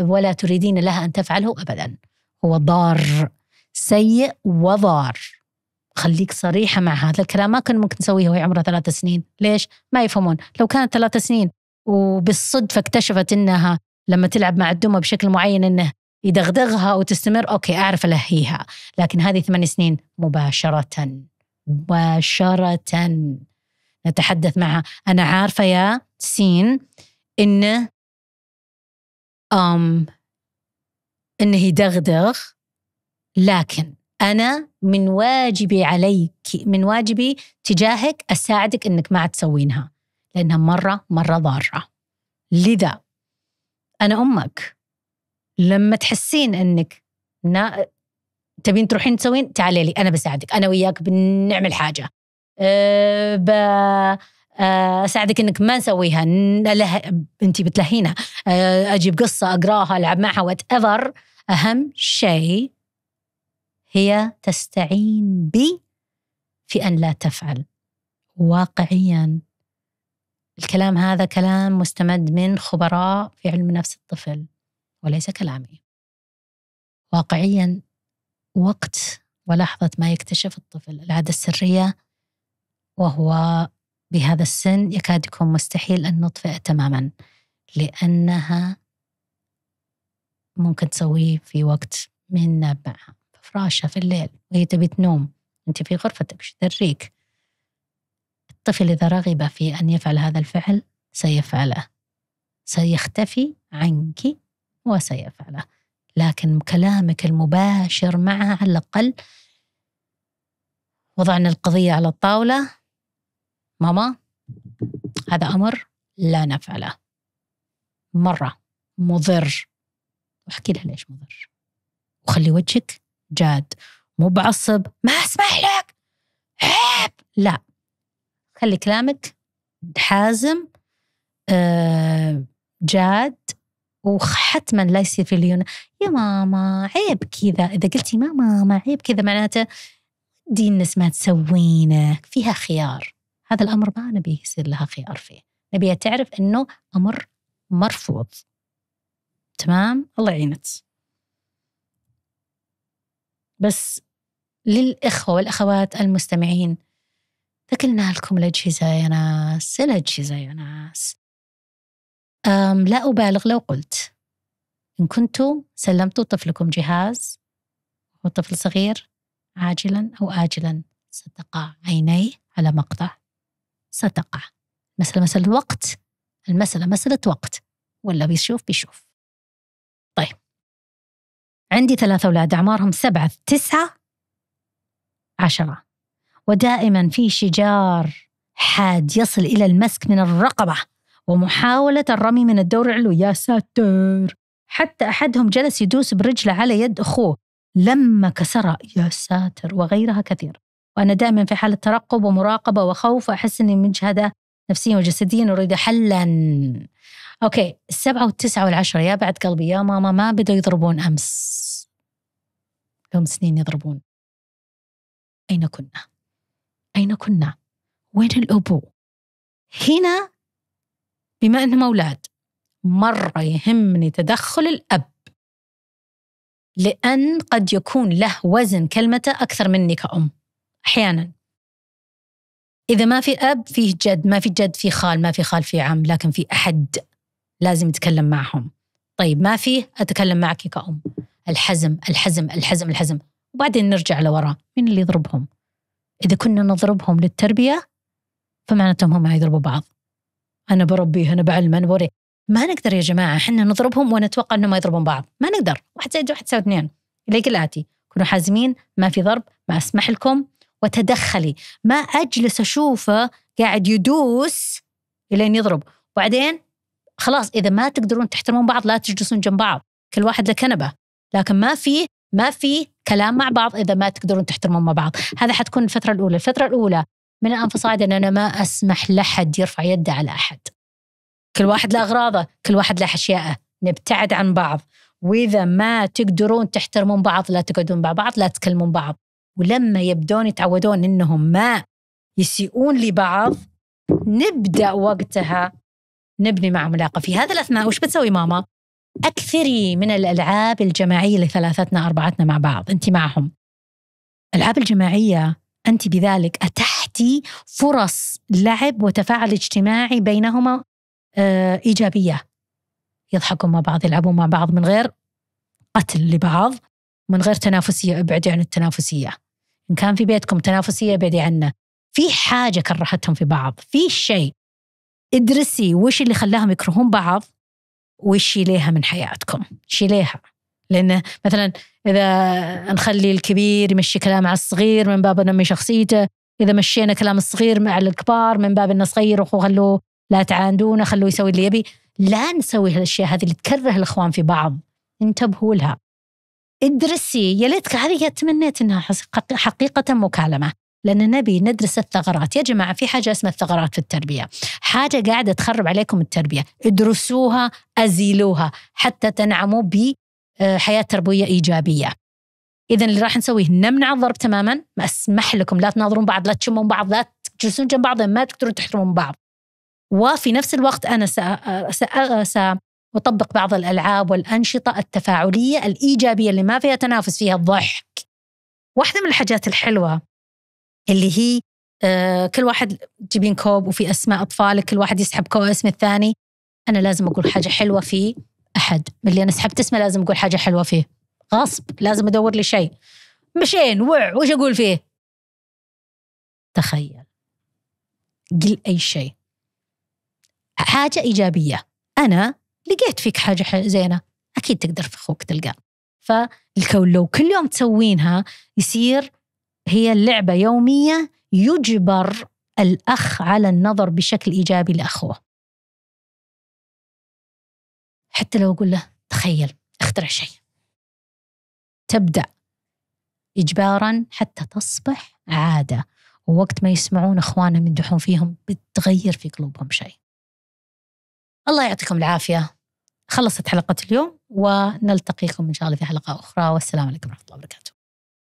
ولا تريدين لها أن تفعله أبدا هو ضار سيء وضار خليك صريحة مع هذا الكلام ما كان ممكن تسويه وهي عمرها ثلاثة سنين ليش؟ ما يفهمون لو كانت ثلاثة سنين وبالصدفة اكتشفت أنها لما تلعب مع الدمى بشكل معين أنه يدغدغها وتستمر أوكي أعرف ألهيها لكن هذه ثمان سنين مباشرة مباشرة نتحدث معها أنا عارفة يا سين إنه أم إنه يدغدغ لكن أنا من واجبي عليك من واجبي تجاهك أساعدك إنك ما تسوينها لأنها مرة مرة ضارة لذا أنا أمك لما تحسين انك نا... تبين تروحين تسوين تعالي لي انا بساعدك انا وياك بنعمل حاجه أه ب... أه، اساعدك انك ما نسويها نله... انت بتلهينا أه اجيب قصه اقراها العب معها وات ايفر اهم شيء هي تستعين بي في ان لا تفعل واقعيا الكلام هذا كلام مستمد من خبراء في علم نفس الطفل وليس كلامي واقعيا وقت ولحظة ما يكتشف الطفل العادة السرية وهو بهذا السن يكاد يكون مستحيل أن نطفئ تماما لأنها ممكن تسويه في وقت من نبع في فراشة في الليل وهي تبي تنوم أنت في غرفتك شو تدريك الطفل إذا رغب في أن يفعل هذا الفعل سيفعله سيختفي عنك وسيفعله لكن كلامك المباشر معه على الأقل وضعنا القضية على الطاولة ماما هذا أمر لا نفعله مرة مضر واحكي لها ليش مضر وخلي وجهك جاد مو بعصب ما اسمح لك عيب لا خلي كلامك حازم آه جاد وحتما لا يصير في ليون يا ماما عيب كذا إذا قلتي ماما ما عيب كذا معناته دي الناس ما تسوينه فيها خيار هذا الأمر ما نبي يصير لها خيار فيه نبيها تعرف أنه أمر مرفوض تمام الله يعينك بس للإخوة والأخوات المستمعين ثقلنا لكم الأجهزة يا ناس الأجهزة يا ناس لا أبالغ لو قلت إن كنتم سلمتوا طفلكم جهاز وطفل صغير عاجلا أو آجلا ستقع عينيه على مقطع ستقع مسألة مسألة وقت المسألة مسألة وقت ولا بيشوف بيشوف طيب عندي ثلاثة أولاد أعمارهم سبعة تسعة عشرة ودائما في شجار حاد يصل إلى المسك من الرقبة ومحاولة الرمي من الدور علو يا ساتر حتى أحدهم جلس يدوس برجله على يد أخوه لما كسرها يا ساتر وغيرها كثير وأنا دائما في حالة ترقب ومراقبة وخوف وأحس أني مجهدة نفسيا وجسديا أريد حلا أوكي السبعة والتسعة والعشرة يا بعد قلبي يا ماما ما بدأوا يضربون أمس لهم سنين يضربون أين كنا؟ أين كنا؟ وين الأبو؟ هنا بما انهم اولاد مره يهمني تدخل الاب لان قد يكون له وزن كلمته اكثر مني كأم احيانا اذا ما في اب فيه جد ما في جد في خال ما في خال في عم لكن في احد لازم يتكلم معهم طيب ما في اتكلم معك كأم الحزم الحزم الحزم الحزم وبعدين نرجع لورا مين اللي يضربهم إذا كنا نضربهم للتربية فمعناتهم هم يضربوا بعض انا بربيه انا بعلمه انا بوريه ما نقدر يا جماعه احنا نضربهم ونتوقع انهم ما يضربون بعض ما نقدر واحد زائد واحد يساوي اثنين اليك الاتي كونوا حازمين ما في ضرب ما اسمح لكم وتدخلي ما اجلس اشوفه قاعد يدوس الين يضرب وبعدين خلاص اذا ما تقدرون تحترمون بعض لا تجلسون جنب بعض كل واحد له كنبه لكن ما في ما في كلام مع بعض اذا ما تقدرون تحترمون مع بعض هذا حتكون الفتره الاولى الفتره الاولى من الآن فصاعدا أن أنا ما أسمح لحد يرفع يده على أحد كل واحد له أغراضه كل واحد له أشياءه نبتعد عن بعض وإذا ما تقدرون تحترمون بعض لا تقعدون مع بعض لا تكلمون بعض ولما يبدون يتعودون أنهم ما يسيئون لبعض نبدأ وقتها نبني معهم علاقة في هذا الأثناء وش بتسوي ماما؟ أكثري من الألعاب الجماعية لثلاثتنا أربعتنا مع بعض أنت معهم الألعاب الجماعية أنت بذلك أتحتي فرص لعب وتفاعل اجتماعي بينهما آه، إيجابية يضحكون مع بعض يلعبون مع بعض من غير قتل لبعض من غير تنافسية ابعدي عن التنافسية إن كان في بيتكم تنافسية ابعدي عنه في حاجة كرهتهم في بعض في شيء ادرسي وش اللي خلاهم يكرهون بعض وش يليها من حياتكم شيليها لأنه مثلا إذا نخلي الكبير يمشي كلام على الصغير من باب نمي شخصيته إذا مشينا كلام الصغير مع الكبار من باب إنه صغير وخلوه لا تعاندونه خلوه يسوي اللي يبي لا نسوي هالأشياء هذه اللي تكره الإخوان في بعض انتبهوا لها ادرسي يا ليتك هذه تمنيت انها حقيقه مكالمه لان نبي ندرس الثغرات يا جماعه في حاجه اسمها الثغرات في التربيه حاجه قاعده تخرب عليكم التربيه ادرسوها ازيلوها حتى تنعموا آه، حياه تربويه ايجابيه. اذا اللي راح نسويه نمنع الضرب تماما، ما اسمح لكم لا تناظرون بعض، لا تشمون بعض، لا تجلسون جنب بعض، ما تقدرون تحترمون بعض. وفي نفس الوقت انا ساطبق بعض الالعاب والانشطه التفاعليه الايجابيه اللي ما فيها تنافس فيها الضحك. واحده من الحاجات الحلوه اللي هي آه، كل واحد تجيبين كوب وفي اسماء اطفالك كل واحد يسحب كوب اسم الثاني انا لازم اقول حاجه حلوه في احد من اللي انا سحبت اسمه لازم اقول حاجه حلوه فيه غصب لازم ادور لي شيء مشين وع وش اقول فيه تخيل قل اي شيء حاجه ايجابيه انا لقيت فيك حاجه زينه اكيد تقدر في اخوك تلقاه فالكون لو كل يوم تسوينها يصير هي لعبه يوميه يجبر الاخ على النظر بشكل ايجابي لاخوه حتى لو أقول له تخيل اخترع شيء تبدأ إجبارا حتى تصبح عادة ووقت ما يسمعون أخوانهم يمدحون فيهم بتغير في قلوبهم شيء الله يعطيكم العافية خلصت حلقة اليوم ونلتقيكم إن شاء الله في حلقة أخرى والسلام عليكم ورحمة الله وبركاته